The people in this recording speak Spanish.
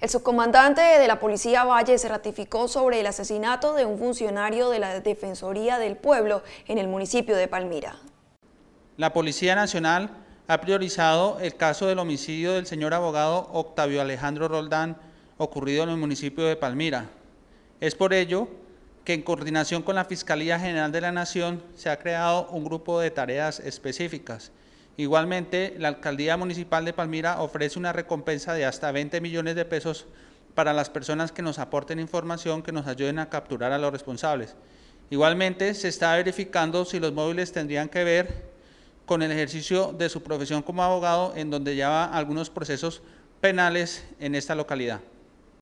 El subcomandante de la Policía Valle se ratificó sobre el asesinato de un funcionario de la Defensoría del Pueblo en el municipio de Palmira. La Policía Nacional ha priorizado el caso del homicidio del señor abogado Octavio Alejandro Roldán ocurrido en el municipio de Palmira. Es por ello que en coordinación con la Fiscalía General de la Nación se ha creado un grupo de tareas específicas Igualmente, la Alcaldía Municipal de Palmira ofrece una recompensa de hasta 20 millones de pesos para las personas que nos aporten información que nos ayuden a capturar a los responsables. Igualmente, se está verificando si los móviles tendrían que ver con el ejercicio de su profesión como abogado, en donde lleva algunos procesos penales en esta localidad.